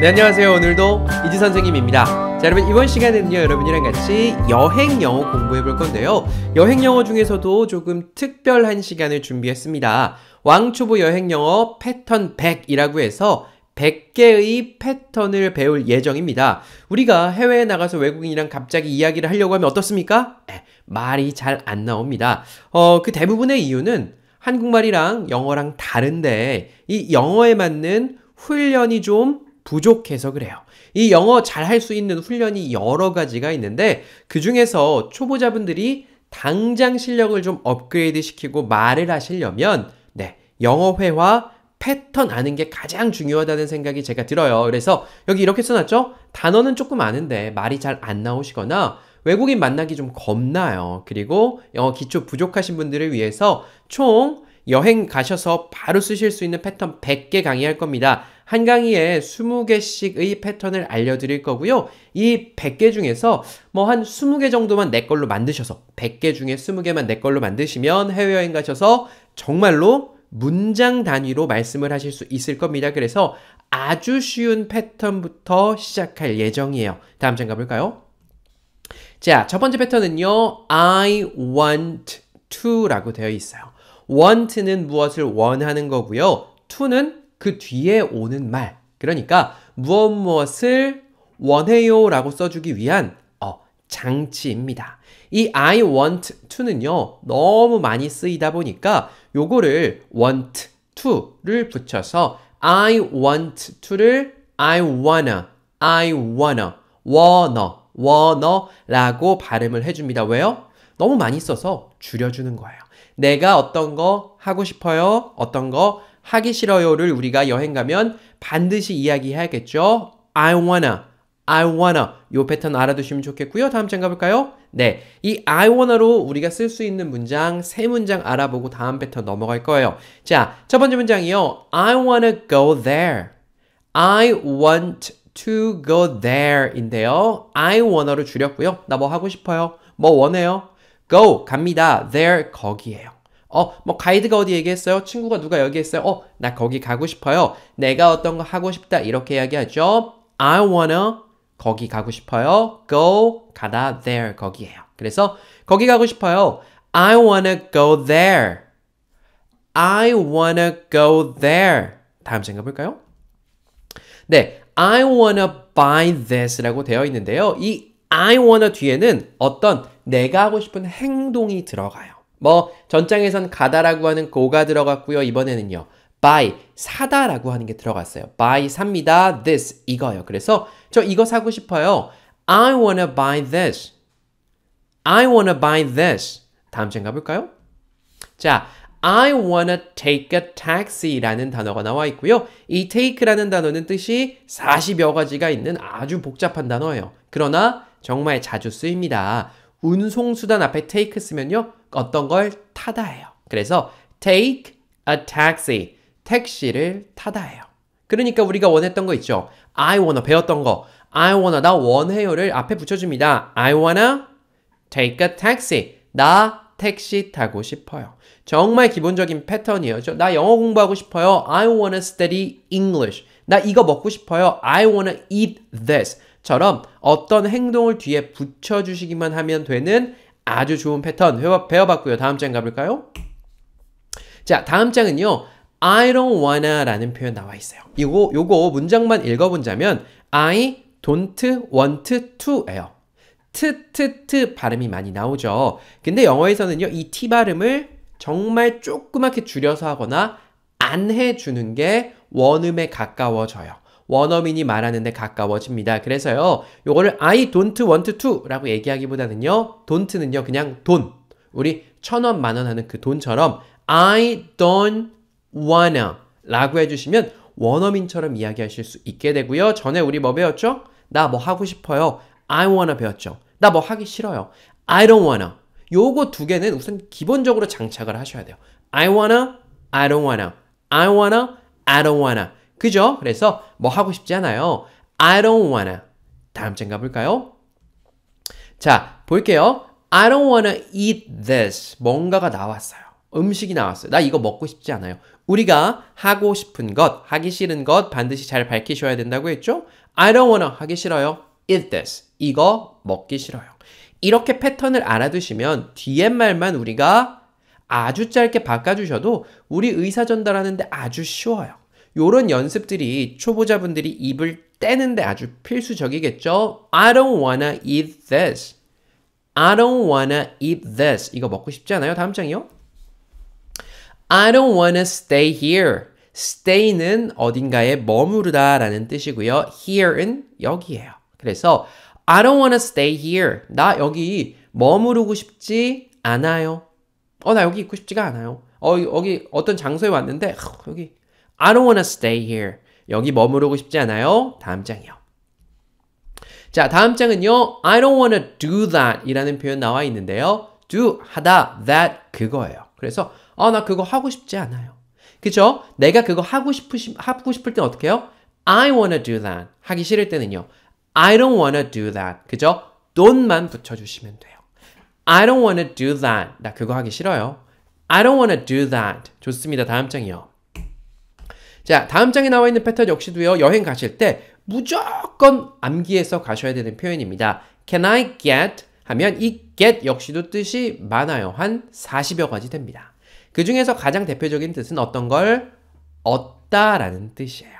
네 안녕하세요 오늘도 이지 선생님입니다 자 여러분 이번 시간에는요 여러분이랑 같이 여행 영어 공부해 볼 건데요 여행 영어 중에서도 조금 특별한 시간을 준비했습니다 왕초보 여행 영어 패턴 100이라고 해서 100개의 패턴을 배울 예정입니다. 우리가 해외에 나가서 외국인이랑 갑자기 이야기를 하려고 하면 어떻습니까? 에, 말이 잘 안 나옵니다. 어, 그 대부분의 이유는 한국말이랑 영어랑 다른데 이 영어에 맞는 훈련이 좀 부족해서 그래요. 이 영어 잘 할 수 있는 훈련이 여러 가지가 있는데 그 중에서 초보자분들이 당장 실력을 좀 업그레이드 시키고 말을 하시려면 네, 영어 회화 패턴 아는 게 가장 중요하다는 생각이 제가 들어요. 그래서 여기 이렇게 써놨죠? 단어는 조금 아는데 말이 잘 안 나오시거나 외국인 만나기 좀 겁나요. 그리고 영어 기초 부족하신 분들을 위해서 총 여행 가셔서 바로 쓰실 수 있는 패턴 100개 강의할 겁니다. 한강의에 20개씩의 패턴을 알려드릴 거고요. 이 100개 중에서 뭐 한 20개 정도만 내 걸로 만드셔서 100개 중에 20개만 내 걸로 만드시면 해외여행 가셔서 정말로 문장 단위로 말씀을 하실 수 있을 겁니다. 그래서 아주 쉬운 패턴부터 시작할 예정이에요. 다음 장 가볼까요? 자, 첫 번째 패턴은요. I want to 라고 되어 있어요. want는 무엇을 원하는 거고요. to는 그 뒤에 오는 말. 그러니까 무엇 무엇을 원해요 라고 써주기 위한 어, 장치입니다. 이 I want to는요, 너무 많이 쓰이다 보니까 요거를 want to를 붙여서 I want to를 I wanna, I wanna, wanna, wanna라고 발음을 해줍니다. 왜요? 너무 많이 써서 줄여주는 거예요. 내가 어떤 거 하고 싶어요? 어떤 거 하기 싫어요를 우리가 여행 가면 반드시 이야기해야겠죠. I wanna, I wanna. 요 패턴 알아두시면 좋겠고요. 다음 장 가볼까요? 네, 이 I wanna로 우리가 쓸 수 있는 문장 세 문장 알아보고 다음 패턴 넘어갈 거예요. 자, 첫 번째 문장이요. I wanna go there. I want to go there인데요. I wanna로 줄였고요. 나 뭐 하고 싶어요. 뭐 원해요. go 갑니다. there 거기에요. 어, 뭐 가이드가 어디 얘기했어요? 친구가 누가 여기 했어요? 어, 나 거기 가고 싶어요. 내가 어떤 거 하고 싶다. 이렇게 이야기하죠. I wanna 거기 가고 싶어요. go 가다 there 거기예요 그래서 거기 가고 싶어요. I wanna go there. I wanna go there. 다음 장가 볼까요? 네, I wanna buy this라고 되어 있는데요. 이 I wanna 뒤에는 어떤 내가 하고 싶은 행동이 들어가요. 뭐 전장에선 가다라고 하는 고가 들어갔고요. 이번에는요. buy 사다라고 하는 게 들어갔어요. buy 삽니다. this 이거요. 그래서 저 이거 사고 싶어요. I wanna buy this. I wanna buy this. 다음 장 가볼까요? 자, I wanna take a taxi라는 단어가 나와 있고요. 이 take라는 단어는 뜻이 40여 가지가 있는 아주 복잡한 단어예요. 그러나 정말 자주 쓰입니다. 운송수단 앞에 take 쓰면요. 어떤 걸 타다예요. 그래서 take a taxi, 택시를 타다예요. 그러니까 우리가 원했던 거 있죠. I wanna 배웠던 거. I wanna 나 원해요를 앞에 붙여줍니다. I wanna take a taxi. 나 택시 타고 싶어요. 정말 기본적인 패턴이었죠. 나 영어 공부하고 싶어요. I wanna study English. 나 이거 먹고 싶어요. I wanna eat this. 처럼 어떤 행동을 뒤에 붙여주시기만 하면 되는 아주 좋은 패턴 배워봤고요. 다음 장 가볼까요? 자, 다음 장은요. I don't wanna 라는 표현 나와 있어요. 이거, 이거 문장만 읽어본자면 I don't want to 예요. 트, 트, 트 발음이 많이 나오죠. 근데 영어에서는요. 이 T 발음을 정말 조그맣게 줄여서 하거나 안 해주는 게 원음에 가까워져요. 원어민이 말하는데 가까워집니다. 그래서요, 요거를 I don't want to라고 얘기하기보다는요, don't는요, 그냥 돈. 우리 천 원, 만원 하는 그 돈처럼 I don't wanna 라고 해주시면 원어민처럼 이야기하실 수 있게 되고요. 전에 우리 뭐 배웠죠? 나 뭐 하고 싶어요. I wanna 배웠죠. 나 뭐 하기 싫어요. I don't wanna. 요거 두 개는 우선 기본적으로 장착을 하셔야 돼요. I wanna, I don't wanna. I wanna, I don't wanna. 그죠? 그래서 뭐 하고 싶지 않아요. I don't wanna. 다음 장 가볼까요? 자, 볼게요. I don't wanna eat this. 뭔가가 나왔어요. 음식이 나왔어요. 나 이거 먹고 싶지 않아요. 우리가 하고 싶은 것, 하기 싫은 것 반드시 잘 밝히셔야 된다고 했죠? I don't wanna 하기 싫어요. eat this. 이거 먹기 싫어요. 이렇게 패턴을 알아두시면 뒤에 말만 우리가 아주 짧게 바꿔주셔도 우리 의사 전달하는데 아주 쉬워요. 이런 연습들이 초보자분들이 입을 떼는데 아주 필수적이겠죠? I don't wanna eat this. I don't wanna eat this. 이거 먹고 싶지 않아요? 다음 장이요. I don't wanna stay here. stay는 어딘가에 머무르다 라는 뜻이고요. here은 여기예요. 그래서 I don't wanna stay here. 나 여기 머무르고 싶지 않아요. 어, 나 여기 있고 싶지가 않아요. 어, 여기 어떤 장소에 왔는데, 여기 I don't wanna stay here. 여기 머무르고 싶지 않아요. 다음 장이요. 자, 다음 장은요. I don't wanna do that 이라는 표현 나와 있는데요. do 하다 that 그거예요. 그래서 어, 나 그거 하고 싶지 않아요. 그죠? 내가 그거 하고 싶으시, 하고 싶을 땐 어떻게 해요? I wanna do that. 하기 싫을 때는요. I don't wanna do that. 그죠? don't만 붙여주시면 돼요. I don't wanna do that. 나 그거 하기 싫어요. I don't wanna do that. 좋습니다. 다음 장이요. 자, 다음 장에 나와 있는 패턴 역시도요. 여행 가실 때 무조건 암기해서 가셔야 되는 표현입니다. Can I get 하면 이 get 역시도 뜻이 많아요. 한 40여 가지 됩니다. 그 중에서 가장 대표적인 뜻은 어떤 걸 얻다라는 뜻이에요.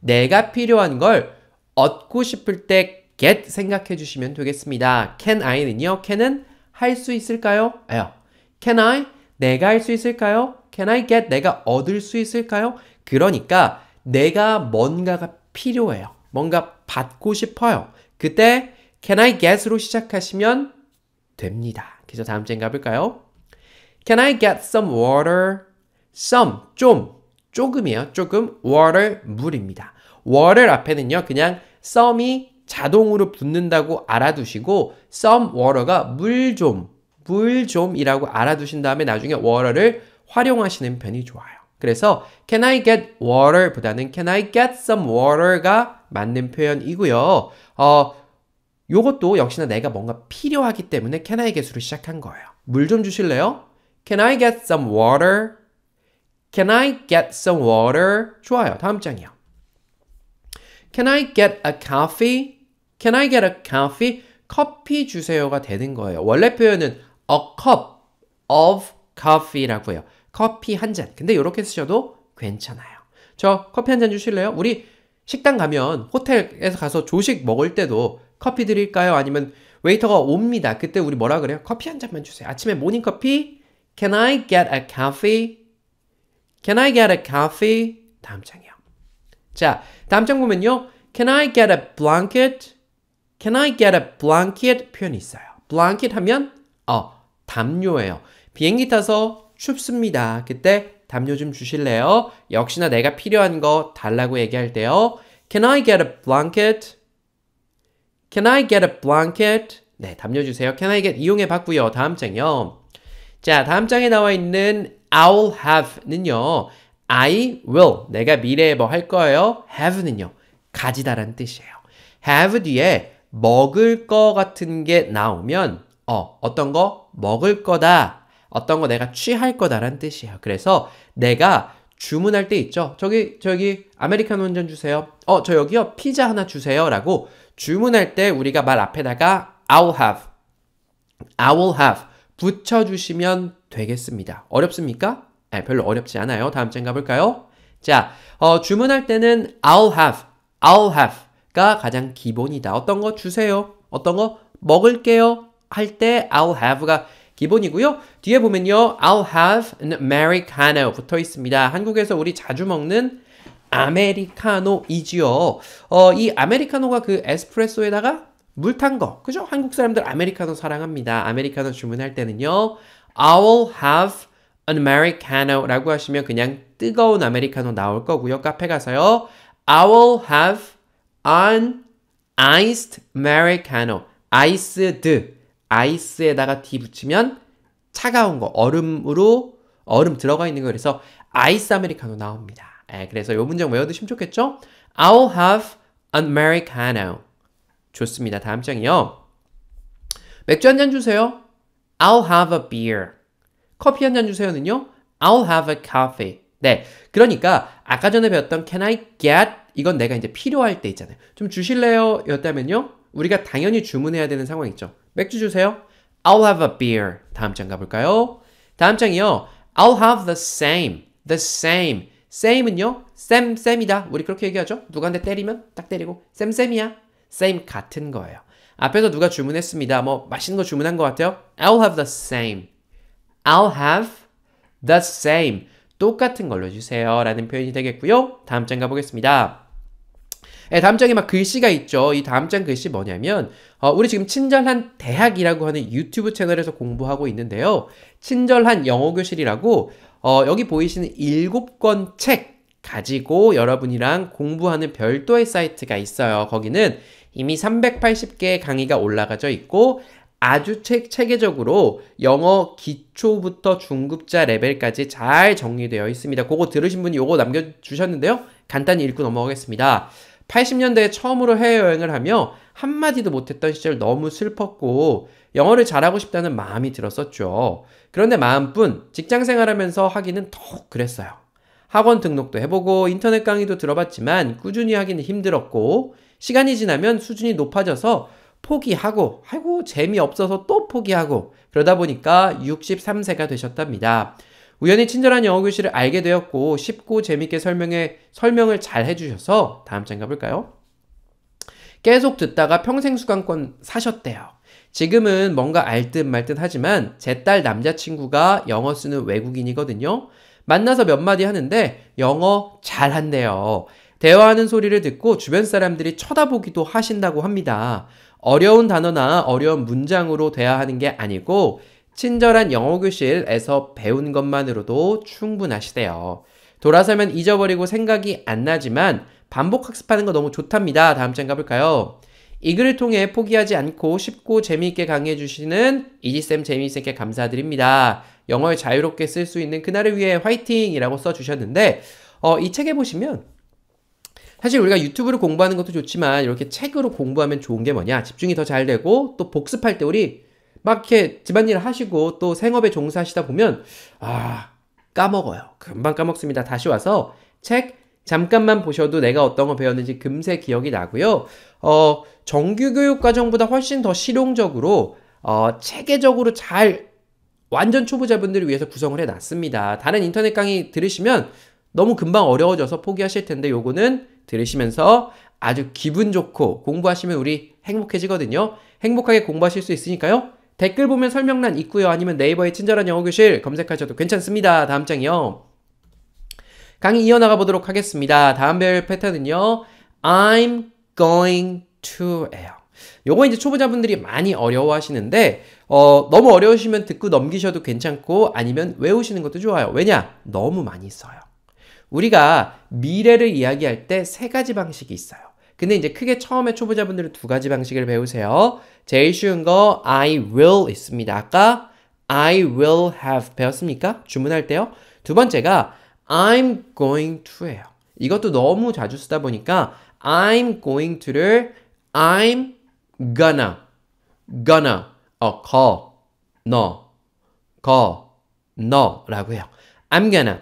내가 필요한 걸 얻고 싶을 때 get 생각해 주시면 되겠습니다. Can I는요. can은 할 수 있을까요? 아요. Can I? 내가 할 수 있을까요? Can I get? 내가 얻을 수 있을까요? 그러니까 내가 뭔가가 필요해요. 뭔가 받고 싶어요. 그때 can I get로 으 시작하시면 됩니다. 그래서 다음 주엔 가볼까요? Can I get some water? some 좀 조금이에요. 조금 water 물입니다. water 앞에는요. 그냥 some이 자동으로 붙는다고 알아두시고 some water가 물 좀, 물 좀이라고 알아두신 다음에 나중에 water를 활용하시는 편이 좋아요. 그래서 can I get water 보다는 can I get some water가 맞는 표현이고요. 어, 요것도 역시나 내가 뭔가 필요하기 때문에 can I get으로 시작한 거예요. 물 좀 주실래요? Can I get some water? Can I get some water? 좋아요. 다음 장이요. Can I get a coffee? Can I get a coffee? 커피 주세요가 되는 거예요. 원래 표현은 a cup of coffee라고요. 커피 한 잔. 근데 이렇게 쓰셔도 괜찮아요. 저 커피 한 잔 주실래요? 우리 식당 가면 호텔에서 가서 조식 먹을 때도 커피 드릴까요? 아니면 웨이터가 옵니다. 그때 우리 뭐라 그래요? 커피 한 잔만 주세요. 아침에 모닝 커피? Can I get a coffee? Can I get a coffee? 다음 장이요. 자, 다음 장 보면요. Can I get a blanket? Can I get a blanket? 표현이 있어요. blanket 하면 어, 담요예요. 비행기 타서 춥습니다. 그때 담요 좀 주실래요? 역시나 내가 필요한 거 달라고 얘기할 때요. Can I get a blanket? Can I get a blanket? 네, 담요 주세요. Can I get 이용해 봤고요. 다음 장요. 자, 다음 장에 나와 있는 I'll have는요. I will 내가 미래에 뭐 할 거예요. have는요. 가지다라 뜻이에요. have 뒤에 먹을 거 같은 게 나오면 어, 어떤 거 먹을 거다 어떤 거 내가 취할 거다라는 뜻이에요. 그래서 내가 주문할 때 있죠. 저기 저기 아메리카노 한 잔 주세요. 어, 저 여기요. 피자 하나 주세요라고 주문할 때 우리가 말 앞에다가 I'll have I will have 붙여 주시면 되겠습니다. 어렵습니까? 네, 별로 어렵지 않아요. 다음 장 가볼까요? 자, 어, 주문할 때는 I'll have, I'll have가 가장 기본이다. 어떤 거 주세요. 어떤 거 먹을게요. 할 때 I'll have가 기본이고요. 뒤에 보면요. I'll have an Americano 붙어 있습니다. 한국에서 우리 자주 먹는 아메리카노이지요. 어, 이 아메리카노가 그 에스프레소에다가 물 탄 거. 그죠? 한국 사람들 아메리카노 사랑합니다. 아메리카노 주문할 때는요. I'll have an Americano라고 하시면 그냥 뜨거운 아메리카노 나올 거고요. 카페 가서요. I'll have an iced Americano. 아이스드 아이스에다가 D 붙이면 차가운 거 얼음으로 얼음 들어가 있는 거 그래서 아이스 아메리카노 나옵니다. 예, 그래서 이 문장 외워두시면 좋겠죠? I'll have an Americano. 좋습니다. 다음 장이요. 맥주 한 잔 주세요. I'll have a beer. 커피 한 잔 주세요는요. I'll have a coffee. 네. 그러니까 아까 전에 배웠던 can I get 이건 내가 이제 필요할 때 있잖아요. 좀 주실래요? 였다면요. 우리가 당연히 주문해야 되는 상황이죠. 맥주 주세요. I'll have a beer. 다음 장 가볼까요? 다음 장이요. I'll have the same. The same. same은요. 쌤 쌤이다. 우리 그렇게 얘기하죠. 누구한테 때리면 딱 때리고 쌤 쌤이야. same 같은 거예요. 앞에서 누가 주문했습니다. 뭐 맛있는 거 주문한 것 같아요. I'll have the same. I'll have the same. 똑같은 걸로 주세요. 라는 표현이 되겠고요. 다음 장 가보겠습니다. 예, 다음 장에 막 글씨가 있죠. 이 다음 장 글씨 뭐냐면 어, 우리 지금 친절한 대학이라고 하는 유튜브 채널에서 공부하고 있는데요. 친절한 영어 교실이라고 어, 여기 보이시는 일곱 권 책 가지고 여러분이랑 공부하는 별도의 사이트가 있어요. 거기는 이미 380개의 강의가 올라가져 있고 아주 책, 체계적으로 영어 기초부터 중급자 레벨까지 잘 정리되어 있습니다. 그거 들으신 분이 요거 남겨주셨는데요. 간단히 읽고 넘어가겠습니다. 80년대에 처음으로 해외여행을 하며 한마디도 못했던 시절 너무 슬펐고 영어를 잘하고 싶다는 마음이 들었었죠. 그런데 마음뿐 직장 생활하면서 하기는 더욱 그랬어요. 학원 등록도 해보고 인터넷 강의도 들어봤지만 꾸준히 하기는 힘들었고 시간이 지나면 수준이 높아져서 포기하고 아이고 재미없어서 또 포기하고 그러다 보니까 63세가 되셨답니다. 우연히 친절한 영어 교실을 알게 되었고 쉽고 재밌게 설명해 설명을 잘 해주셔서 다음 장가 볼까요? 계속 듣다가 평생 수강권 사셨대요. 지금은 뭔가 알듯 말듯 하지만 제 딸 남자친구가 영어 쓰는 외국인이거든요. 만나서 몇 마디 하는데 영어 잘한대요. 대화하는 소리를 듣고 주변 사람들이 쳐다보기도 하신다고 합니다. 어려운 단어나 어려운 문장으로 대화하는 게 아니고 친절한 영어 교실에서 배운 것만으로도 충분하시대요. 돌아서면 잊어버리고 생각이 안 나지만 반복 학습하는 거 너무 좋답니다. 다음 장 가볼까요? 이 글을 통해 포기하지 않고 쉽고 재미있게 강의해 주시는 이지쌤 재미있게 감사드립니다. 영어를 자유롭게 쓸 수 있는 그날을 위해 화이팅이라고 써주셨는데 어, 이 책에 보시면 사실 우리가 유튜브를 공부하는 것도 좋지만 이렇게 책으로 공부하면 좋은 게 뭐냐 집중이 더 잘 되고 또 복습할 때 우리 막 이렇게 집안일을 하시고 또 생업에 종사하시다 보면 아 까먹어요. 금방 까먹습니다. 다시 와서 책 잠깐만 보셔도 내가 어떤 거 배웠는지 금세 기억이 나고요. 어, 정규교육 과정보다 훨씬 더 실용적으로 어, 체계적으로 잘 완전 초보자분들을 위해서 구성을 해놨습니다. 다른 인터넷 강의 들으시면 너무 금방 어려워져서 포기하실 텐데 요거는 들으시면서 아주 기분 좋고 공부하시면 우리 행복해지거든요. 행복하게 공부하실 수 있으니까요. 댓글 보면 설명란 있고요. 아니면 네이버에 친절한 영어 교실 검색하셔도 괜찮습니다. 다음 장이요. 강의 이어나가 보도록 하겠습니다. 다음 배울 패턴은요. I'm going t o 에요 요거 이제 초보자분들이 많이 어려워하시는데 어, 너무 어려우시면 듣고 넘기셔도 괜찮고 아니면 외우시는 것도 좋아요. 왜냐? 너무 많이 써요. 우리가 미래를 이야기할 때 세 가지 방식이 있어요. 근데 이제 크게 처음에 초보자분들은 두 가지 방식을 배우세요. 제일 쉬운 거 I will 있습니다. 아까 I will have 배웠습니까? 주문할 때요. 두 번째가 I'm going to예요. 이것도 너무 자주 쓰다 보니까 I'm going to를 I'm gonna gonna 어, 거, 너, 거, 너라고 해요. I'm gonna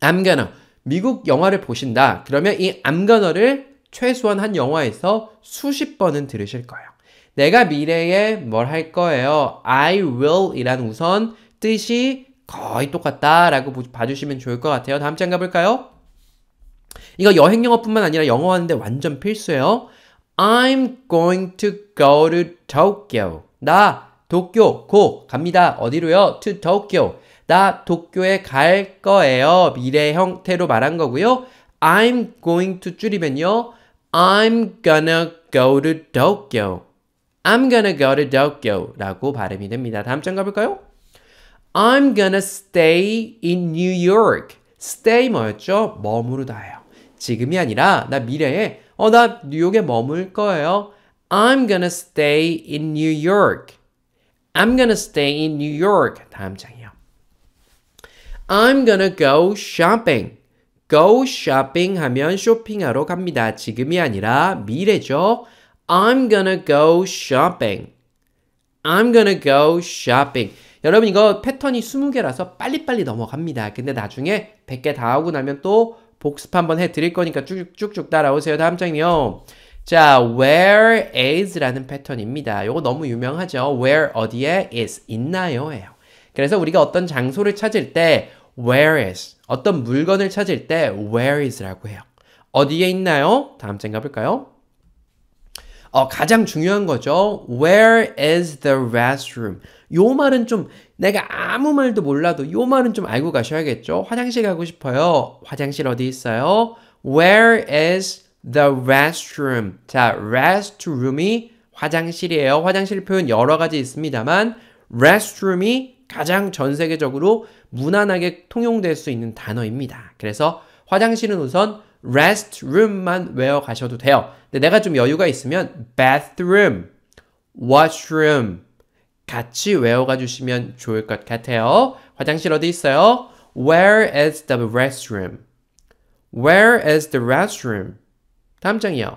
I'm gonna 미국 영화를 보신다. 그러면 이 I'm gonna를 최소한 한 영화에서 수십 번은 들으실 거예요. 내가 미래에 뭘 할 거예요. I will 이라 우선 뜻이 거의 똑같다라고 봐주시면 좋을 것 같아요. 다음 장 가볼까요? 이거 여행 영어뿐만 아니라 영어 하는데 완전 필수예요. I'm going to go to Tokyo. 나 도쿄 고 갑니다. 어디로요? To Tokyo. 나 도쿄에 갈 거예요. 미래 형태로 말한 거고요. I'm going to 줄이면요. I'm gonna go to Tokyo. I'm gonna go to Tokyo 라고 발음이 됩니다. 다음 장 가볼까요? I'm gonna stay in New York. stay 뭐였죠? 머무르다예요. 지금이 아니라 나 미래에 어, 나 뉴욕에 머물 거예요. I'm gonna stay in New York. I'm gonna stay in New York. 다음 장이요. I'm gonna go shopping. go shopping 하면 쇼핑하러 갑니다. 지금이 아니라 미래죠. I'm gonna go shopping. I'm gonna go shopping. 여러분 이거 패턴이 20개라서 빨리빨리 넘어갑니다. 근데 나중에 100개 다 하고 나면 또 복습 한번 해 드릴 거니까 쭉쭉쭉 따라오세요. 다음 장이요. 자, where is라는 패턴입니다. 이거 너무 유명하죠. where 어디에 is 있나요예요. 그래서 우리가 어떤 장소를 찾을 때 where is 어떤 물건을 찾을 때 where is라고 해요. 어디에 있나요? 다음 장가 볼까요? 어, 가장 중요한 거죠. Where is the restroom? 요 말은 좀 내가 아무 말도 몰라도 요 말은 좀 알고 가셔야겠죠. 화장실 가고 싶어요. 화장실 어디 있어요? Where is the restroom? 자, restroom이 화장실이에요. 화장실 표현 여러 가지 있습니다만 restroom이 가장 전 세계적으로 무난하게 통용될 수 있는 단어입니다. 그래서 화장실은 우선 restroom만 외워 가셔도 돼요. 근데 내가 좀 여유가 있으면 bathroom, washroom 같이 외워가 주시면 좋을 것 같아요. 화장실 어디 있어요? Where is the restroom? Where is the restroom? 다음 장이요.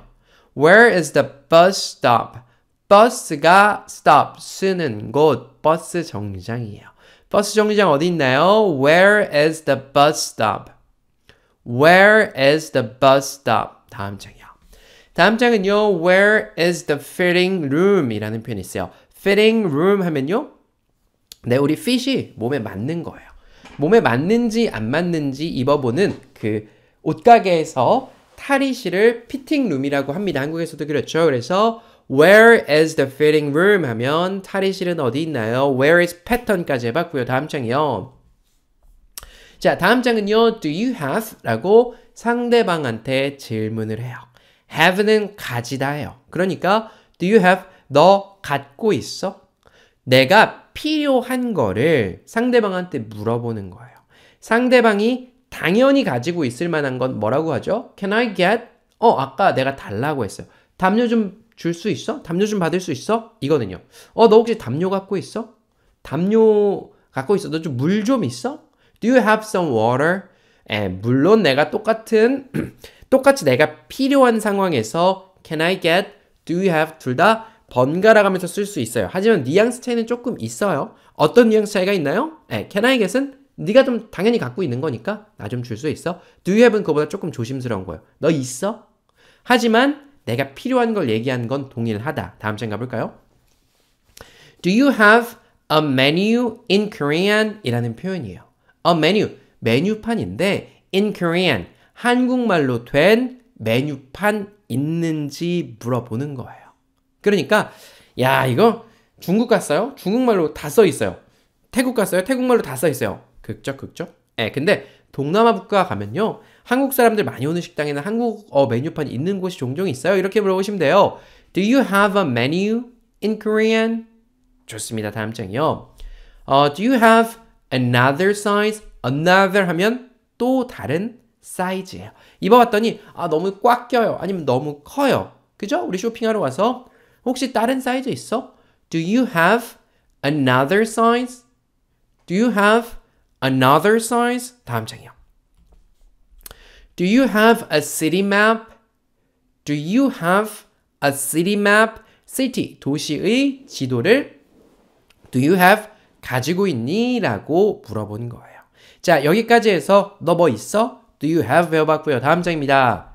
Where is the bus stop? 버스가 stop 쓰는 곳 버스 정류장이에요. 버스 정류장 어디 있나요? Where is the bus stop? Where is the bus stop? 다음 장이요. 다음 장은요. Where is the fitting room? 이라는 표현이 있어요. fitting room 하면요. 네, 우리 f 이 몸에 맞는 거예요. 몸에 맞는지 안 맞는지 입어보는 그 옷가게에서 탈의실을 피팅 룸이라고 합니다. 한국에서도 그렇죠. 그래서 Where is the fitting room 하면 탈의실은 어디 있나요? Where is 패턴까지 해봤고요. 다음 장이요. 자, 다음 장은요. Do you have? 라고 상대방한테 질문을 해요. have는 가지다예요. 그러니까 do you have? 너 갖고 있어? 내가 필요한 거를 상대방한테 물어보는 거예요. 상대방이 당연히 가지고 있을 만한 건 뭐라고 하죠? Can I get? 어, 아까 내가 달라고 했어요. 담요 좀 줄 수 있어? 담요 좀 받을 수 있어? 이거는요. 어, 너 혹시 담요 갖고 있어? 담요 갖고 있어? 너 좀 물좀 좀 있어? Do you have some water? 에, 예, 물론 내가 똑같은 똑같이 내가 필요한 상황에서 Can I get? Do you have? 둘 다 번갈아가면서 쓸 수 있어요. 하지만 뉘앙스 차이는 조금 있어요. 어떤 뉘앙스 차이가 있나요? 에, 예, Can I get은 네가 좀 당연히 갖고 있는 거니까 나 좀 줄 수 있어? Do you h a v e 은 그보다 거 조금 조심스러운 거예요. 너 있어? 하지만 내가 필요한 걸 얘기하는 건 동일하다. 다음 장 가볼까요? Do you have a menu in Korean? 이라는 표현이에요. a 어, menu 메뉴판인데 in Korean 한국말로 된 메뉴판 있는지 물어보는 거예요. 그러니까 야 이거 중국 갔어요? 중국말로 다 써 있어요. 태국 갔어요? 태국말로 다 써 있어요. 극적 극적. 예, 근데 동남아 국가 가면요. 한국 사람들 많이 오는 식당에는 한국어 메뉴판 있는 곳이 종종 있어요. 이렇게 물어보시면 돼요. Do you have a menu in Korean? 좋습니다. 다음 장이요. Uh, do you have another size, another 하면 또 다른 사이즈예요. 입어봤더니 아 너무 꽉 껴요. 아니면 너무 커요. 그죠? 우리 쇼핑하러 와서 혹시 다른 사이즈 있어? Do you have another size? Do you have another size? 다음 장이요. Do you have a city map? Do you have a city map? city 도시의 지도를 Do you have 가지고 있니? 라고 물어보는 거예요. 자, 여기까지 해서 너 뭐 있어? Do you have 배워봤고요. 다음 장입니다.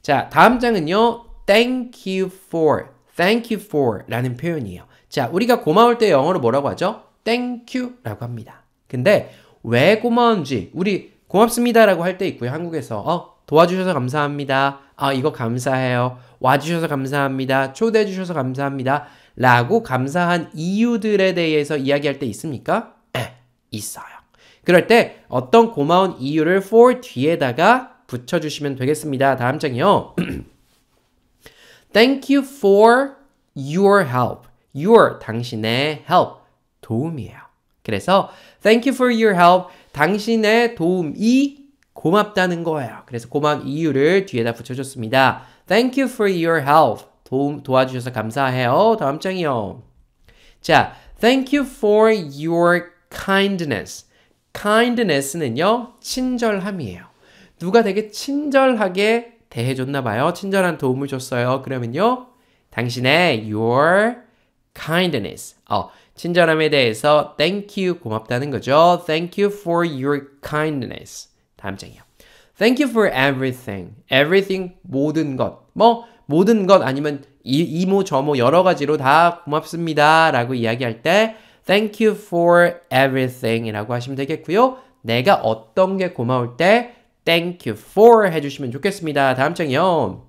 자, 다음 장은요. Thank you for, thank you for 라는 표현이에요. 자, 우리가 고마울 때 영어로 뭐라고 하죠? Thank you 라고 합니다. 근데 왜 고마운지 우리 고맙습니다라고 할 때 있고요. 한국에서 어, 도와주셔서 감사합니다. 아, 이거 감사해요. 와주셔서 감사합니다. 초대해주셔서 감사합니다. 라고 감사한 이유들에 대해서 이야기할 때 있습니까? 에, 예, 있어요. 그럴 때 어떤 고마운 이유를 for 뒤에다가 붙여주시면 되겠습니다. 다음 장이요. Thank you for your help. Your, 당신의 help, 도움이에요. 그래서 Thank you for your help. 당신의 도움이 고맙다는 거예요. 그래서 고마운 이유를 뒤에다 붙여줬습니다. Thank you for your help. 도움, 도와주셔서 감사해요. 다음 장이요. 자, Thank you for your kindness. kindness는요, 친절함이에요. 누가 되게 친절하게 대해줬나 봐요. 친절한 도움을 줬어요. 그러면요, 당신의 your kindness. 어, 친절함에 대해서 thank you 고맙다는 거죠. Thank you for your kindness. 함정이요. Thank you for everything. Everything 모든 것. 뭐 모든 것 아니면 이, 이모 저모 여러 가지로 다 고맙습니다라고 이야기할 때 Thank you for everything이라고 하시면 되겠고요. 내가 어떤 게 고마울 때 Thank you for 해주시면 좋겠습니다. 다음 장이요.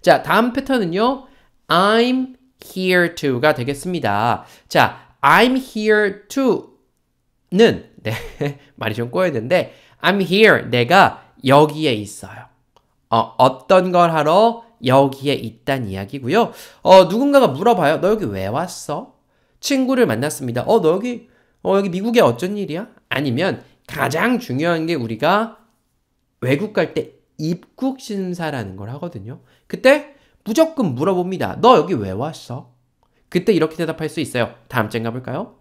자, 다음 패턴은요. I'm here to가 되겠습니다. 자, I'm here to는 네, 말이 좀 꼬였는데 I'm here. 내가 여기에 있어요. 어, 어떤 걸 하러 여기에 있단 이야기고요. 어, 누군가가 물어봐요. 너 여기 왜 왔어? 친구를 만났습니다. 어, 너 여기 어, 여기 미국에 어쩐 일이야? 아니면 가장 중요한 게 우리가 외국 갈 때 입국 심사라는 걸 하거든요. 그때 무조건 물어봅니다. 너 여기 왜 왔어? 그때 이렇게 대답할 수 있어요. 다음 장가 볼까요?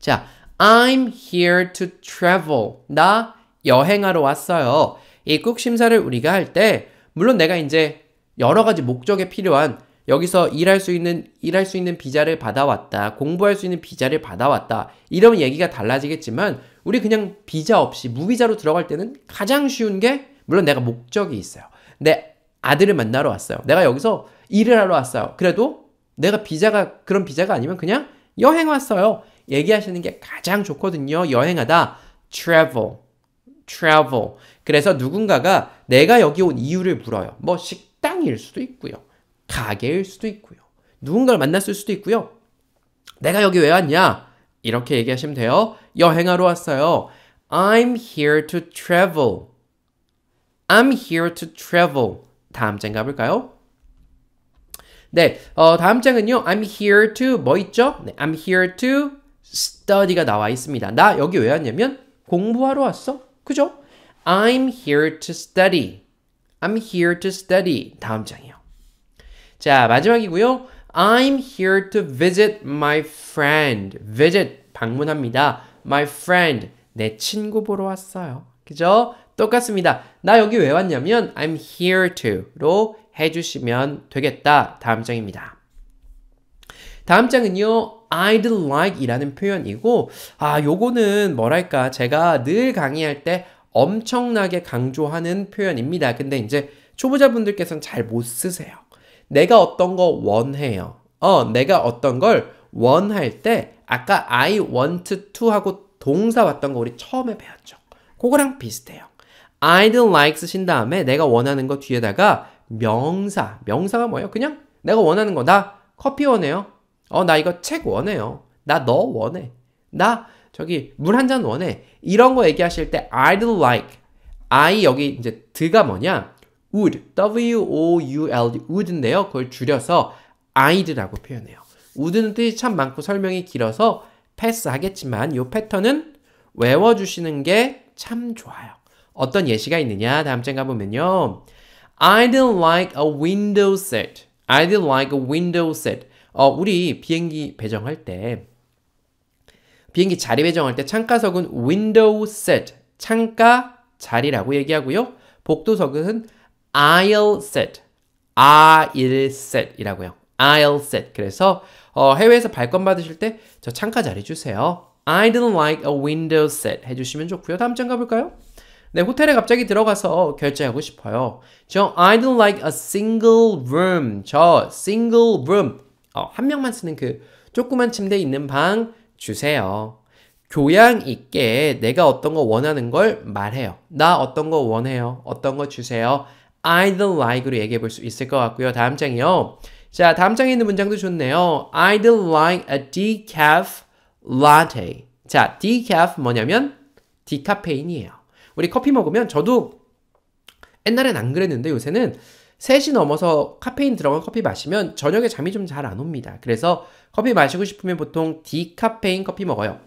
자, I'm here to travel. 나 여행하러 왔어요. 입국 심사를 우리가 할 때 물론 내가 이제 여러 가지 목적에 필요한 여기서 일할 수 있는 일할 수 있는 비자를 받아왔다. 공부할 수 있는 비자를 받아왔다. 이런 얘기가 달라지겠지만 우리 그냥 비자 없이 무비자로 들어갈 때는 가장 쉬운 게 물론 내가 목적이 있어요. 내 아들을 만나러 왔어요. 내가 여기서 일을 하러 왔어요. 그래도 내가 비자가 그런 비자가 아니면 그냥 여행 왔어요. 얘기하시는 게 가장 좋거든요. 여행하다 travel travel 그래서 누군가가 내가 여기 온 이유를 물어요. 뭐 식당일 수도 있고요. 가게일 수도 있고요. 누군가를 만났을 수도 있고요. 내가 여기 왜 왔냐? 이렇게 얘기하시면 돼요. 여행하러 왔어요. I'm here to travel. I'm here to travel. 다음 장 가볼까요? 네, 어, 다음 장은요. I'm here to 뭐 있죠? 네, I'm here to study가 나와 있습니다. 나 여기 왜 왔냐면 공부하러 왔어. 그죠? I'm here to study. I'm here to study. 다음 장이요. 자, 마지막이고요. I'm here to visit my friend. visit 방문합니다. my friend 내 친구 보러 왔어요. 그죠? 똑같습니다. 나 여기 왜 왔냐면 I'm here to로 해주시면 되겠다. 다음 장입니다. 다음 장은요. I'd like이라는 표현이고 아 요거는 뭐랄까 제가 늘 강의할 때 엄청나게 강조하는 표현입니다. 근데 이제 초보자분들께서는 잘 못 쓰세요. 내가 어떤 거 원해요. 어, 내가 어떤 걸 원할 때 아까 I want to 하고 동사 왔던 거 우리 처음에 배웠죠. 그거랑 비슷해요. I'd like 쓰신 다음에 내가 원하는 거 뒤에다가 명사. 명사가 뭐예요? 그냥 내가 원하는 거. 나 커피 원해요. 어, 나 이거 책 원해요. 나 너 원해. 나 저기 물 한 잔 원해. 이런 거 얘기하실 때 I'd like. I 여기 이제 드가 뭐냐? would. W O U L D would인데요. 그걸 줄여서 I'd라고 표현해요. would는 뜻이 참 많고 설명이 길어서 패스하겠지만 이 패턴은 외워 주시는 게 참 좋아요. 어떤 예시가 있느냐? 다음 장가 보면요. I'd like a window set. I'd like a window set. 어, 우리 비행기 배정할 때 비행기 자리 배정할 때 창가석은 window set 창가 자리라고 얘기하고요. 복도석은 aisle set aisle set이라고요. aisle set 그래서 어, 해외에서 발권 받으실 때 저 창가 자리 주세요. I don't like a window set 해주시면 좋고요. 다음 장 가볼까요? 네, 호텔에 갑자기 들어가서 결제하고 싶어요. 저 I don't like a single room. 저 single room 어, 한 명만 쓰는 그 조그만 침대 있는 방 주세요. 교양 있게 내가 어떤 거 원하는 걸 말해요. 나 어떤 거 원해요. 어떤 거 주세요. I'd like로 얘기해 볼 수 있을 것 같고요. 다음 장이요. 자, 다음 장에 있는 문장도 좋네요. I'd like a decaf latte. 자, decaf 뭐냐면 디카페인이에요. 우리 커피 먹으면 저도 옛날엔 안 그랬는데 요새는 3시 넘어서 카페인 들어간 커피 마시면 저녁에 잠이 좀 잘 안 옵니다. 그래서 커피 마시고 싶으면 보통 디카페인 커피 먹어요.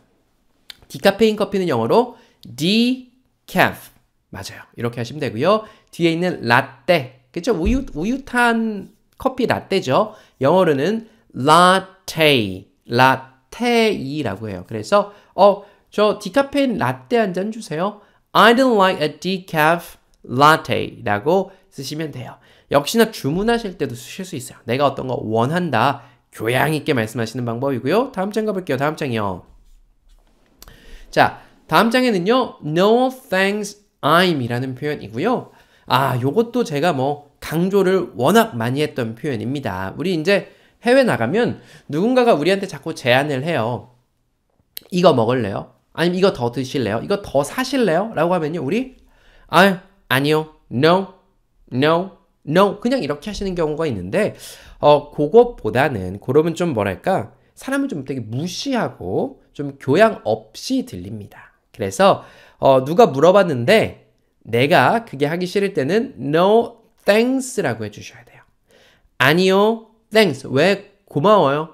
디카페인 커피는 영어로 decaf 맞아요. 이렇게 하시면 되고요. 뒤에 있는 라떼 그죠? 렇 우유 우유탄 커피 라떼죠. 영어로는 latte 라떼이라고 해요. 그래서 어 저 디카페인 라떼 한 잔 주세요. I don't like a decaf latte라고 쓰시면 돼요. 역시나 주문하실 때도 쓰실 수 있어요. 내가 어떤 거 원한다. 교양 있게 말씀하시는 방법이고요. 다음 장 가볼게요. 다음 장이요. 자, 다음 장에는요. No thanks I'm 이라는 표현이고요. 아, 요것도 제가 뭐 강조를 워낙 많이 했던 표현입니다. 우리 이제 해외 나가면 누군가가 우리한테 자꾸 제안을 해요. 이거 먹을래요? 아니면 이거 더 드실래요? 이거 더 사실래요? 라고 하면요. 우리 아, 아니요. No. No. no 그냥 이렇게 하시는 경우가 있는데 어 그것보다는 그러면 좀 뭐랄까 사람을 좀 되게 무시하고 좀 교양 없이 들립니다. 그래서 어, 누가 물어봤는데 내가 그게 하기 싫을 때는 no thanks라고 해주셔야 돼요. 아니요, thanks. 왜 고마워요?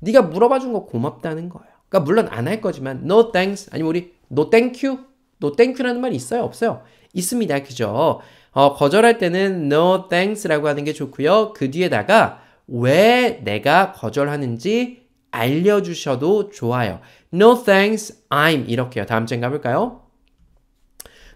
네가 물어봐준 거 고맙다는 거예요. 그러니까 물론 안 할 거지만 no thanks 아니면 우리 no thank you, no thank you라는 말이 있어요, 없어요? 있습니다, 그죠? 어, 거절할 때는 no thanks라고 하는 게 좋고요. 그 뒤에다가 왜 내가 거절하는지 알려주셔도 좋아요. No thanks, I'm 이렇게요. 다음 주엔 가볼까요?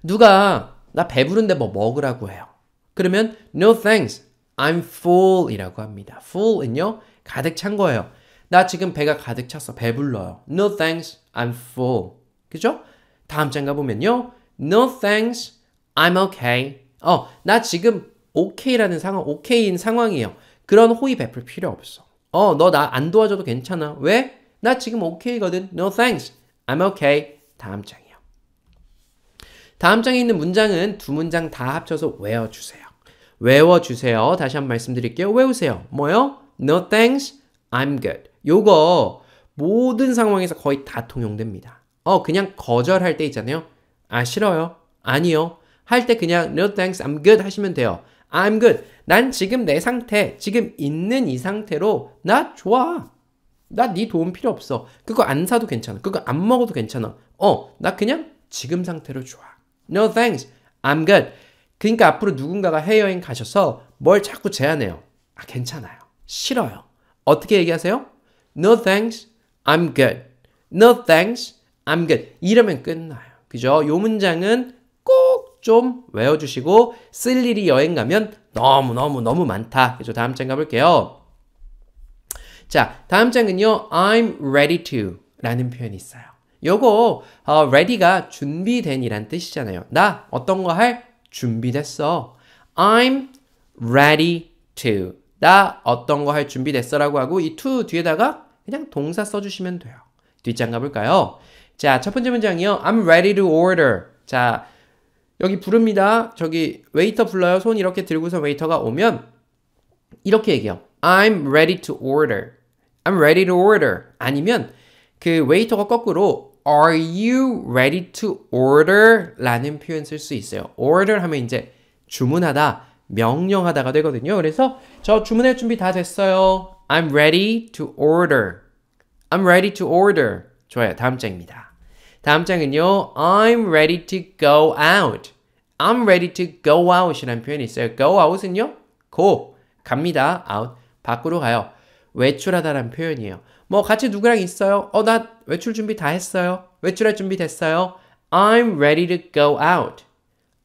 누가 나 배부른데 뭐 먹으라고 해요. 그러면 no thanks, I'm full이라고 합니다. Full은요 가득 찬 거예요. 나 지금 배가 가득 찼어. 배불러요. No thanks, I'm full. 그죠? 다음 장가 보면요. No thanks, I'm okay. 어, 나 지금 오케이라는 상황, 오케이인 상황이에요. 그런 호의 베풀 필요 없어. 어, 너 나 안 도와줘도 괜찮아. 왜? 나 지금 오케이거든. No thanks. I'm okay. 다음 장이요. 다음 장에 있는 문장은 두 문장 다 합쳐서 외워주세요. 외워주세요. 다시 한번 말씀드릴게요. 외우세요. 뭐요? No thanks. I'm good. 요거 모든 상황에서 거의 다 통용됩니다. 어, 그냥 거절할 때 있잖아요. 아, 싫어요. 아니요. 할때 그냥 no thanks, I'm good 하시면 돼요. I'm good. 난 지금 내 상태, 지금 있는 이 상태로 나 좋아. 나 네 도움 필요 없어. 그거 안 사도 괜찮아. 그거 안 먹어도 괜찮아. 어, 나 그냥 지금 상태로 좋아. No thanks. I'm good. 그러니까 앞으로 누군가가 해외여행 가셔서 뭘 자꾸 제안해요. 아, 괜찮아요. 싫어요. 어떻게 얘기하세요? No thanks. I'm good. No thanks. I'm good. 이러면 끝나요. 그죠? 요 문장은 좀 외워주시고 쓸 일이 여행 가면 너무너무 너무 많다. 그래서 다음 장 가볼게요. 자, 다음 장은요. I'm ready to 라는 표현이 있어요. 요거 어, ready가 준비된 이란 뜻이잖아요. 나 어떤 거 할 준비됐어. I'm ready to. 나 어떤 거 할 준비됐어 라고 하고 이 to 뒤에다가 그냥 동사 써주시면 돼요. 뒷장 가볼까요? 자, 첫 번째 문장이요. I'm ready to order. 자, 여기 부릅니다. 저기 웨이터 불러요. 손 이렇게 들고서 웨이터가 오면 이렇게 얘기해요. I'm ready to order. I'm ready to order. 아니면 그 웨이터가 거꾸로 Are you ready to order? 라는 표현 쓸 수 있어요. order 하면 이제 주문하다, 명령하다가 되거든요. 그래서 저 주문할 준비 다 됐어요. I'm ready to order. I'm ready to order. 좋아요. 다음 장입니다. 다음 장은요. I'm ready to go out. I'm ready to go out 이라는 표현이 있어요. go out은요. go 갑니다. out 밖으로 가요. 외출하다라는 표현이에요. 뭐 같이 누구랑 있어요? 어 나 외출 준비 다 했어요. 외출할 준비 됐어요. I'm ready to go out.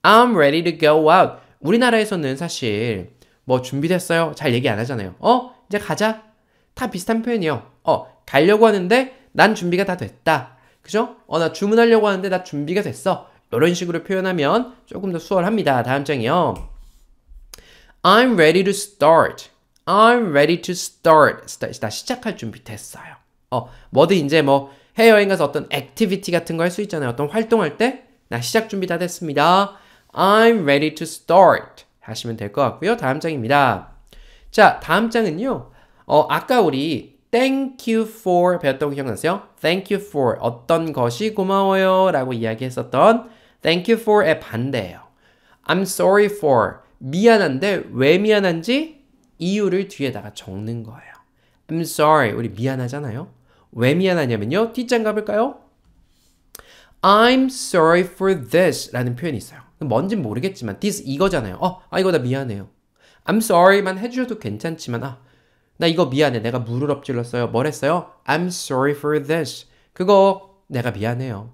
I'm ready to go out. 우리나라에서는 사실 뭐 준비됐어요? 잘 얘기 안 하잖아요. 어? 이제 가자. 다 비슷한 표현이에요. 어, 가려고 하는데 난 준비가 다 됐다. 그죠? 어, 나 주문하려고 하는데 나 준비가 됐어. 이런 식으로 표현하면 조금 더 수월합니다. 다음 장이요. I'm ready to start. I'm ready to start. 나 시작할 준비 됐어요. 어, 뭐든 이제 뭐 해외여행 가서 어떤 액티비티 같은 거 할 수 있잖아요. 어떤 활동할 때 나 시작 준비 다 됐습니다. I'm ready to start 하시면 될 것 같고요. 다음 장입니다. 자, 다음 장은요. 어, 아까 우리 thank you for 배웠던 거 기억나세요? thank you for 어떤 것이 고마워요 라고 이야기했었던 thank you for의 반대예요. I'm sorry for 미안한데 왜 미안한지 이유를 뒤에다가 적는 거예요. I'm sorry 우리 미안하잖아요. 왜 미안하냐면요. 뒷장 가볼까요? I'm sorry for this 라는 표현이 있어요. 뭔진 모르겠지만 this 이거잖아요. 어, 아 이거 다 미안해요. I'm sorry만 해주셔도 괜찮지만 아나 이거 미안해. 내가 물을 엎질렀어요. 뭘 했어요? I'm sorry for this. 그거 내가 미안해요.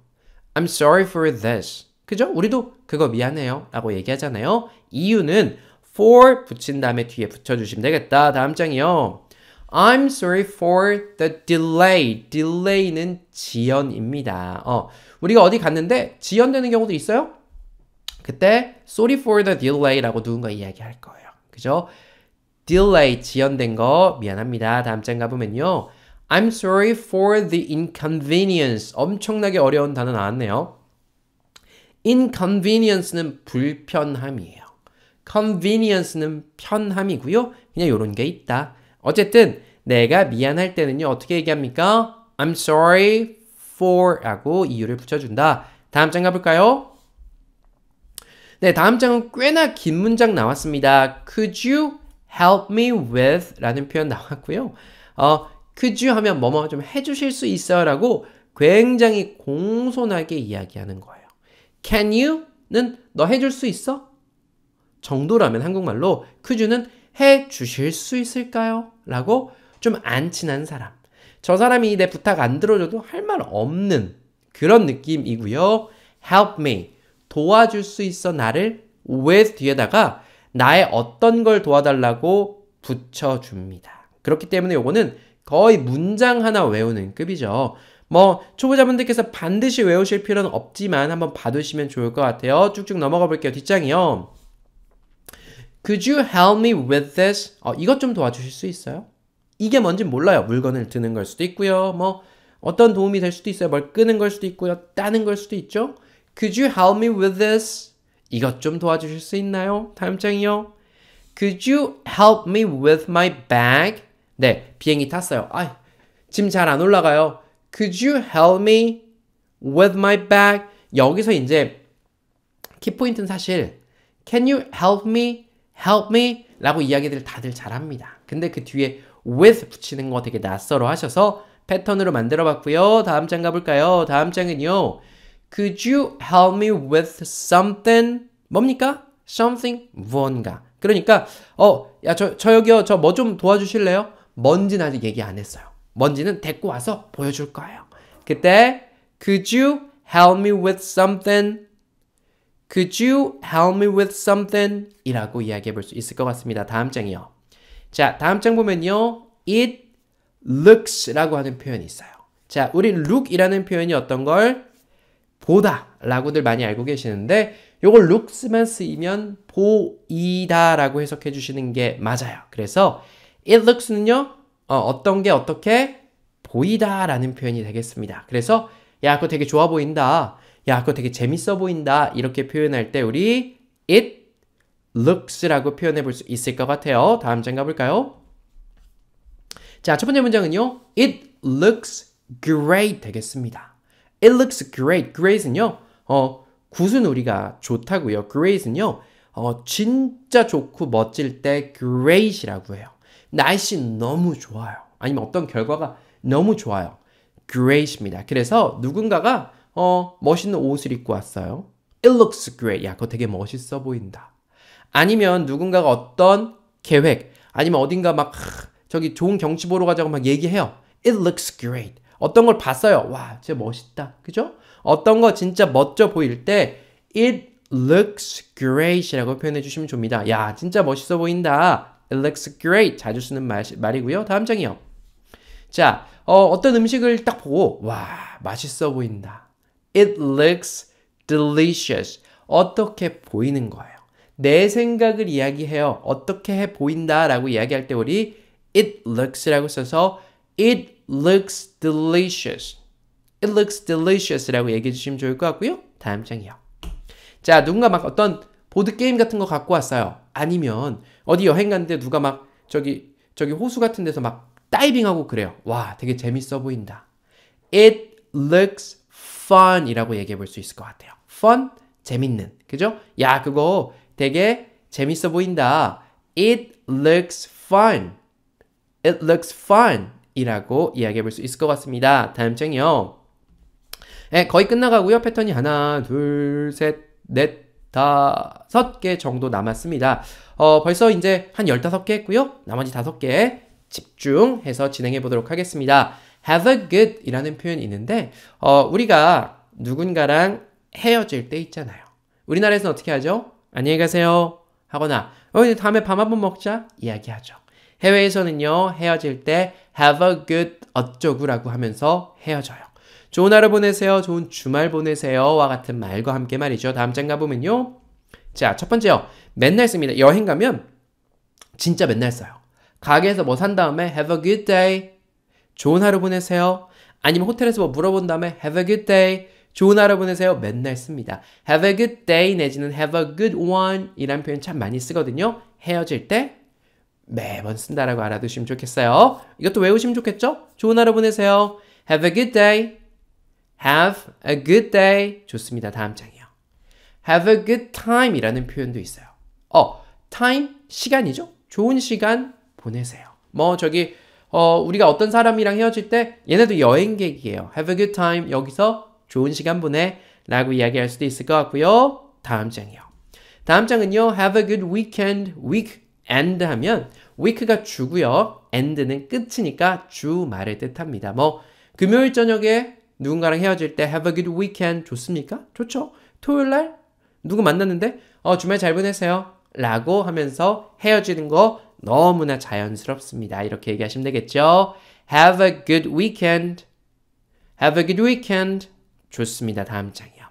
I'm sorry for this. 그죠? 우리도 그거 미안해요. 라고 얘기하잖아요. 이유는 for 붙인 다음에 뒤에 붙여주시면 되겠다. 다음 장이요. I'm sorry for the delay. delay는 지연입니다. 어, 우리가 어디 갔는데 지연되는 경우도 있어요? 그때 sorry for the delay라고 누군가 이야기할 거예요. 그죠? delay 지연된 거 미안합니다. 다음 장 가보면요. I'm sorry for the inconvenience. 엄청나게 어려운 단어 나왔네요. inconvenience는 불편함이에요. convenience는 편함이고요. 그냥 요런 게 있다. 어쨌든 내가 미안할 때는요. 어떻게 얘기합니까? I'm sorry for 라고 이유를 붙여준다. 다음 장 가볼까요? 네, 다음 장은 꽤나 긴 문장 나왔습니다. Could you help me with 라는 표현 나왔고요. 어, could you 하면 뭐뭐 좀 해주실 수있어 라고 굉장히 공손하게 이야기하는 거예요. can you 는너 해줄 수 있어? 정도라면 한국말로 could you는 해 주실 수 있을까요? 라고 좀 안 친한 사람. 저 사람이 내 부탁 안 들어줘도 할 말 없는 그런 느낌이고요. help me. 도와줄 수 있어 나를 with 뒤에다가 나의 어떤 걸 도와달라고 붙여줍니다. 그렇기 때문에 요거는 거의 문장 하나 외우는 급이죠. 뭐 초보자분들께서 반드시 외우실 필요는 없지만 한번 봐두시면 좋을 것 같아요. 쭉쭉 넘어가 볼게요. 뒷장이요. Could you help me with this? 어, 이것 좀 도와주실 수 있어요? 이게 뭔진 몰라요. 물건을 드는 걸 수도 있고요. 뭐 어떤 도움이 될 수도 있어요. 뭘 끄는 걸 수도 있고요. 따는 걸 수도 있죠. Could you help me with this? 이것 좀 도와주실 수 있나요? 다음장이요. Could you help me with my bag? 네, 비행기 탔어요. 아, 짐잘 안 올라가요. Could you help me with my bag? 여기서 이제 키포인트는 사실 Can you help me? Help me? 라고 이야기들을 다들 잘합니다. 근데 그 뒤에 with 붙이는 거 되게 낯설어 하셔서 패턴으로 만들어 봤고요. 다음 장 가볼까요? 다음 장은요. Could you help me with something? 뭡니까? Something 무언가. 그러니까 어, 야, 저, 저 여기요. 저 뭐 좀 도와주실래요? 뭔지는 아직 얘기 안 했어요. 뭔지는 데리고 와서 보여줄 거예요. 그때 Could you help me with something? Could you help me with something? 이라고 이야기해 볼 수 있을 것 같습니다. 다음 장이요. 자, 다음 장 보면요. It looks라고 하는 표현이 있어요. 자, 우리 look이라는 표현이 어떤 걸 보다 라고들 많이 알고 계시는데 요걸 looks만 쓰이면 보이다 라고 해석해 주시는 게 맞아요. 그래서 it looks는요 어, 떤게 어떻게 보이다 라는 표현이 되겠습니다. 그래서 야 그거 되게 좋아 보인다 야 그거 되게 재밌어 보인다 이렇게 표현할 때 우리 it looks라고 표현해 볼 수 있을 것 같아요. 다음 장가 볼까요? 자, 첫 번째 문장은요. It looks great 되겠습니다. It looks great. great은요. 어, 구순우리가 좋다고요. great은요. 어, 진짜 좋고 멋질 때 great이라고 해요. 날씨 너무 좋아요. 아니면 어떤 결과가 너무 좋아요. great입니다. 그래서 누군가가 어, 멋있는 옷을 입고 왔어요. It looks great. 야, 그거 되게 멋있어 보인다. 아니면 누군가가 어떤 계획, 아니면 어딘가 막 저기 좋은 경치 보러 가자고 막 얘기해요. It looks great. 어떤 걸 봤어요. 와, 진짜 멋있다. 그죠? 어떤 거 진짜 멋져 보일 때 it looks great이라고 표현해 주시면 좋습니다. 야, 진짜 멋있어 보인다. It looks great. 자주 쓰는 말, 말이고요. 다음 장이요. 자, 어, 떤 음식을 딱 보고 와, 맛있어 보인다. It looks delicious. 어떻게 보이는 거예요? 내 생각을 이야기해요. 어떻게 해 보인다라고 이야기할 때 우리 it looks라고 써서 it looks delicious. It looks delicious라고 얘기해 주시면 좋을 것 같고요. 다음 장이요. 자, 누군가 막 어떤 보드 게임 같은 거 갖고 왔어요. 아니면 어디 여행 갔는데 누가 막 저기 저기 호수 같은 데서 막 다이빙하고 그래요. 와, 되게 재밌어 보인다. It looks fun이라고 얘기해 볼 수 있을 것 같아요. fun 재밌는. 그죠? 야, 그거 되게 재밌어 보인다. It looks fun. It looks fun. 이라고 이야기해 볼 수 있을 것 같습니다. 다음 장이요. 네, 거의 끝나가고요. 패턴이 하나, 둘, 셋, 넷, 다섯 개 정도 남았습니다. 어, 벌써 이제 한 열다섯 개 했고요. 나머지 다섯 개 집중해서 진행해 보도록 하겠습니다. have a good 이라는 표현이 있는데, 어, 우리가 누군가랑 헤어질 때 있잖아요. 우리나라에서는 어떻게 하죠? 안녕히 가세요. 하거나, 어, 다음에 밤 한번 먹자. 이야기하죠. 해외에서는요, 헤어질 때 have a good 어쩌구라고 하면서 헤어져요. 좋은 하루 보내세요. 좋은 주말 보내세요와 같은 말과 함께 말이죠. 다음 장 가보면요. 자, 첫 번째요. 맨날 씁니다. 여행 가면 진짜 맨날 써요. 가게에서 뭐 산 다음에 have a good day. 좋은 하루 보내세요. 아니면 호텔에서 뭐 물어본 다음에 have a good day. 좋은 하루 보내세요. 맨날 씁니다. have a good day 내지는 have a good one 이란 표현 참 많이 쓰거든요. 헤어질 때 매번 쓴다라고 알아두시면 좋겠어요. 이것도 외우시면 좋겠죠? 좋은 하루 보내세요. Have a good day. Have a good day. 좋습니다. 다음 장이요. Have a good time 이라는 표현도 있어요. 어, time, 시간이죠? 좋은 시간 보내세요. 뭐, 저기, 어, 우리가 어떤 사람이랑 헤어질 때 얘네도 여행객이에요. Have a good time. 여기서 좋은 시간 보내. 라고 이야기할 수도 있을 것 같고요. 다음 장이요. 다음 장은요. Have a good weekend. week e n d 하면 week가 주고요. end는 끝이니까 주말을 뜻합니다. 뭐 금요일 저녁에 누군가랑 헤어질 때 have a good weekend 좋습니까? 좋죠. 토요일 날 누구 만났는데 어 주말 잘 보내세요. 라고 하면서 헤어지는 거 너무나 자연스럽습니다. 이렇게 얘기하시면 되겠죠. Have a good weekend. Have a good weekend. 좋습니다. 다음 장이요.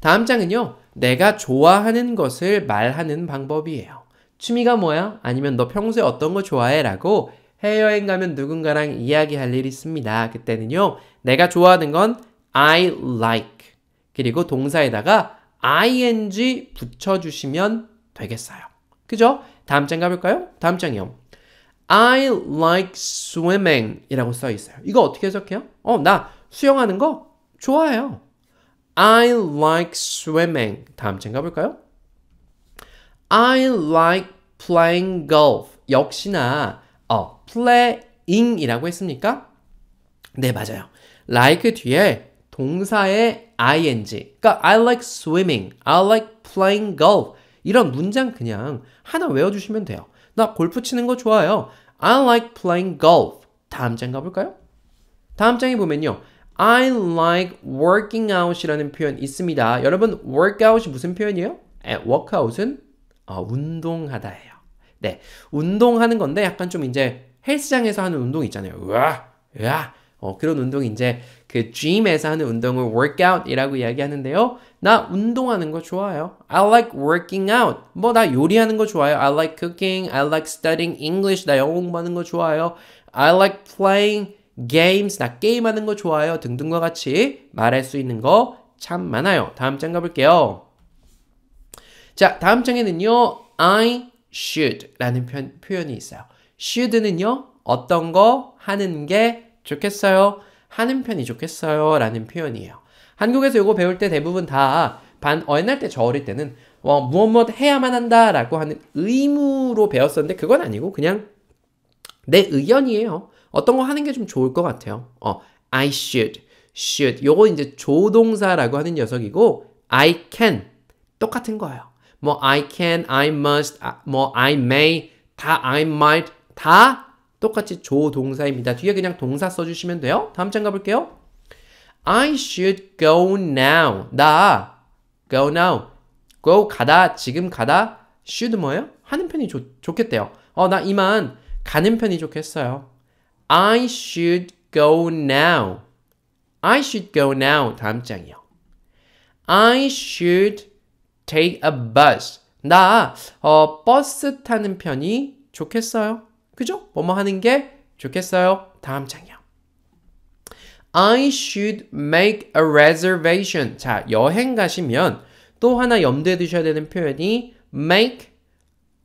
다음 장은요. 내가 좋아하는 것을 말하는 방법이에요. 취미가 뭐야? 아니면 너 평소에 어떤 거 좋아해? 라고 해외여행 가면 누군가랑 이야기할 일이 있습니다. 그때는요, 내가 좋아하는 건 I like. 그리고 동사에다가 ing 붙여주시면 되겠어요. 그죠? 다음 장 가볼까요? 다음 장이요. I like swimming 이라고 써 있어요. 이거 어떻게 해석해요? 어, 나 수영하는 거 좋아해요. I like swimming. 다음 장 가볼까요? I like playing golf 역시나 어, playing이라고 했습니까? 네, 맞아요. like 뒤에 동사의 ing. 그러니까 I like swimming, I like playing golf 이런 문장 그냥 하나 외워 주시면 돼요. 나 골프 치는 거 좋아요. I like playing golf. 다음 장 가볼까요? 다음 장에 보면요. I like working out이라는 표현 있습니다. 여러분, workout이 무슨 표현이에요? workout은 어, 운동하다예요. 네, 운동하는 건데 약간 좀 이제 헬스장에서 하는 운동 있잖아요. 으아, 으아. 어, 그런 운동이 이제 그 gym에서 하는 운동을 workout이라고 이야기하는데요. 나 운동하는 거 좋아요. I like working out. 뭐 나 요리하는 거 좋아요. I like cooking. I like studying English. 나 영어 공부하는 거 좋아요. I like playing games. 나 게임하는 거 좋아요. 등등과 같이 말할 수 있는 거 참 많아요. 다음 장 가볼게요. 자, 다음 장에는요. I should라는 표현, 표현이 있어요. should는요. 어떤 거 하는 게 좋겠어요. 하는 편이 좋겠어요. 라는 표현이에요. 한국에서 이거 배울 때 대부분 다 반, 어, 옛날 때 저 어릴 때는 어, 뭐, 무엇 무엇 해야만 한다 라고 하는 의무로 배웠었는데 그건 아니고 그냥 내 의견이에요. 어떤 거 하는 게 좀 좋을 것 같아요. 어, I should, should. 요거 이제 조동사라고 하는 녀석이고 I can 똑같은 거예요. 뭐 I can, I must, 뭐 I may, 다 I might, 다 똑같이 조 동사입니다. 뒤에 그냥 동사 써주시면 돼요. 다음 장 가볼게요. I should go now. 나 go now. go 가다, 지금 가다. should 뭐예요? 하는 편이 좋, 좋겠대요. 어, 나 이만 가는 편이 좋겠어요. I should go now. I should go now. 다음 장이요. I should take a bus. 나 어, 버스 타는 편이 좋겠어요. 그죠? 뭐 뭐 하는 게 좋겠어요. 다음 장이요. I should make a reservation. 자, 여행 가시면 또 하나 염두에 두셔야 되는 표현이 make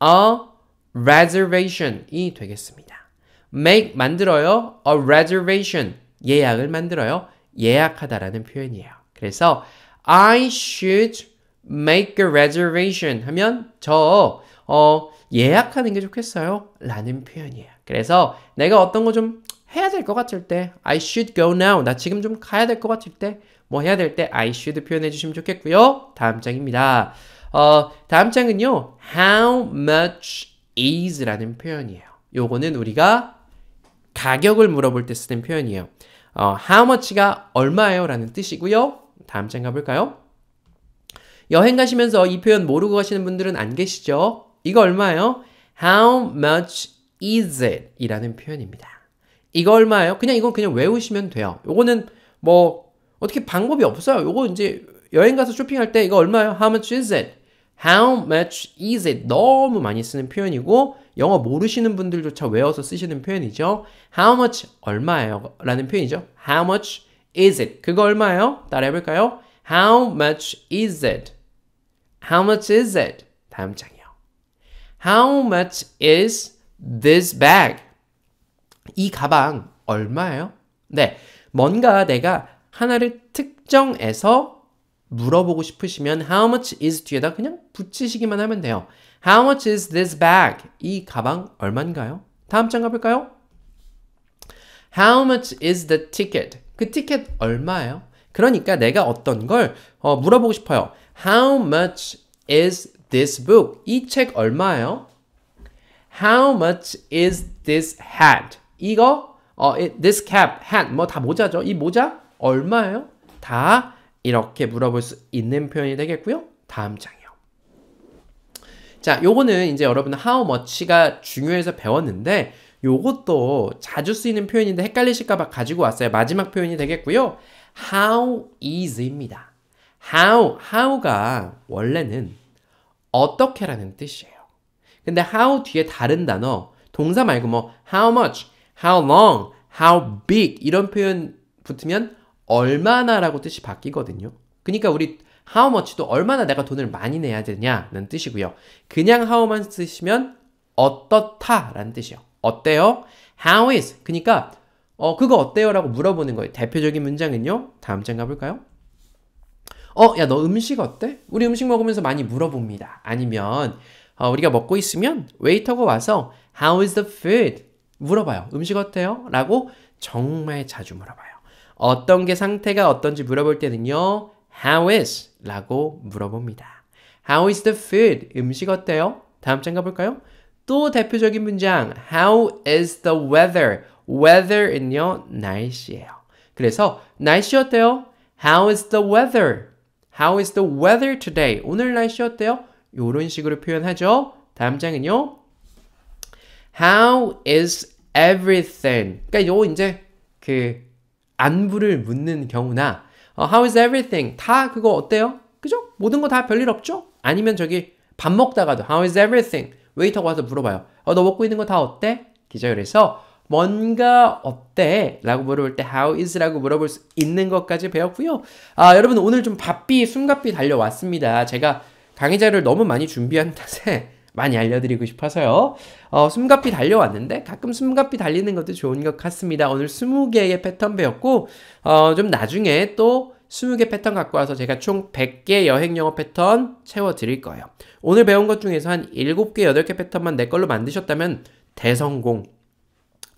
a reservation이 되겠습니다. make 만들어요. a reservation 예약을 만들어요. 예약하다라는 표현이에요. 그래서 I should make a reservation 하면 저 어, 예약하는 게 좋겠어요. 라는 표현이에요. 그래서 내가 어떤 거 좀 해야 될 것 같을 때 I should go now. 나 지금 좀 가야 될 것 같을 때 뭐 해야 될 때 I should 표현해 주시면 좋겠고요. 다음 장입니다. 어, 다음 장은요. How much is 라는 표현이에요. 요거는 우리가 가격을 물어볼 때 쓰는 표현이에요. 어, how much가 얼마예요? 라는 뜻이고요. 다음 장 가볼까요? 여행 가시면서 이 표현 모르고 가시는 분들은 안 계시죠? 이거 얼마예요? How much is it? 이라는 표현입니다. 이거 얼마예요? 그냥 이건 그냥 외우시면 돼요. 요거는 뭐 어떻게 방법이 없어요. 요거 이제 여행 가서 쇼핑할 때 이거 얼마예요? How much is it? How much is it? 너무 많이 쓰는 표현이고 영어 모르시는 분들조차 외워서 쓰시는 표현이죠. How much 얼마예요? 라는 표현이죠. How much is it? 그거 얼마예요? 따라해 볼까요? How much is it? How much is it? 다음 장이요. How much is this bag? 이 가방 얼마예요? 네, 뭔가 내가 하나를 특정해서 물어보고 싶으시면 how much is 뒤에다 그냥 붙이시기만 하면 돼요. How much is this bag? 이 가방 얼만가요? 다음 장 가볼까요? How much is the ticket? 그 티켓 얼마예요? 그러니까 내가 어떤 걸 어, 물어보고 싶어요. How much is this book? 이 책 얼마예요? How much is this hat? 이거 어, this cap, hat 뭐 다 모자죠. 이 모자 얼마예요? 다 이렇게 물어볼 수 있는 표현이 되겠고요. 다음 장이요. 자, 요거는 이제 여러분 how much가 중요해서 배웠는데 요것도 자주 쓰이는 표현인데 헷갈리실까봐 가지고 왔어요. 마지막 표현이 되겠고요. how is입니다. how, how가 원래는 어떻게라는 뜻이에요. 근데 how 뒤에 다른 단어, 동사 말고 뭐 how much, how long, how big 이런 표현 붙으면 얼마나라고 뜻이 바뀌거든요. 그러니까 우리 how much도 얼마나 내가 돈을 많이 내야 되냐는 뜻이고요. 그냥 how만 쓰시면 어떻다라는 뜻이요. 어때요? How is? 그러니까 어, 그거 어때요? 라고 물어보는 거예요. 대표적인 문장은요. 다음 장 가볼까요? 어, 야, 너 음식 어때? 우리 음식 먹으면서 많이 물어봅니다. 아니면, 어, 우리가 먹고 있으면 웨이터가 와서 How is the food? 물어봐요. 음식 어때요? 라고 정말 자주 물어봐요. 어떤 게 상태가 어떤지 물어볼 때는요. How is? 라고 물어봅니다. How is the food? 음식 어때요? 다음 장 가볼까요? 또 대표적인 문장 How is the weather? weather은요 날씨예요. 그래서 날씨 어때요? How is the weather? How is the weather today? 오늘 날씨 어때요? 이런 식으로 표현하죠. 다음 장은요. How is everything? 그러니까 요 이제 그 안부를 묻는 경우나 어, How is everything? 다 그거 어때요? 그죠? 모든 거 다 별일 없죠? 아니면 저기 밥 먹다가도 How is everything? 웨이터가 와서 물어봐요. 어, 너 먹고 있는 거 다 어때? 기자 그래서 뭔가 어때? 라고 물어볼 때 how is? 라고 물어볼 수 있는 것까지 배웠고요. 아, 여러분 오늘 좀 바삐, 숨가삐 달려왔습니다. 제가 강의자를 너무 많이 준비한 탓에 많이 알려드리고 싶어서요. 어, 숨가삐 달려왔는데 가끔 숨가삐 달리는 것도 좋은 것 같습니다. 오늘 20개의 패턴 배웠고 어, 좀 나중에 또 20개 패턴 갖고 와서 제가 총 100개 여행 영어 패턴 채워 드릴 거예요. 오늘 배운 것 중에서 한 7개, 8개 패턴만 내 걸로 만드셨다면 대성공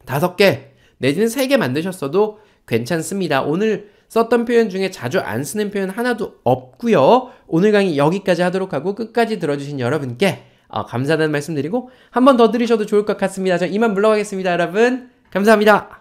다섯 개 내지는 세 개 만드셨어도 괜찮습니다. 오늘 썼던 표현 중에 자주 안 쓰는 표현 하나도 없고요. 오늘 강의 여기까지 하도록 하고 끝까지 들어주신 여러분께 어, 감사하다는 말씀드리고 한 번 더 들으셔도 좋을 것 같습니다. 저 이만 물러가겠습니다, 여러분. 감사합니다.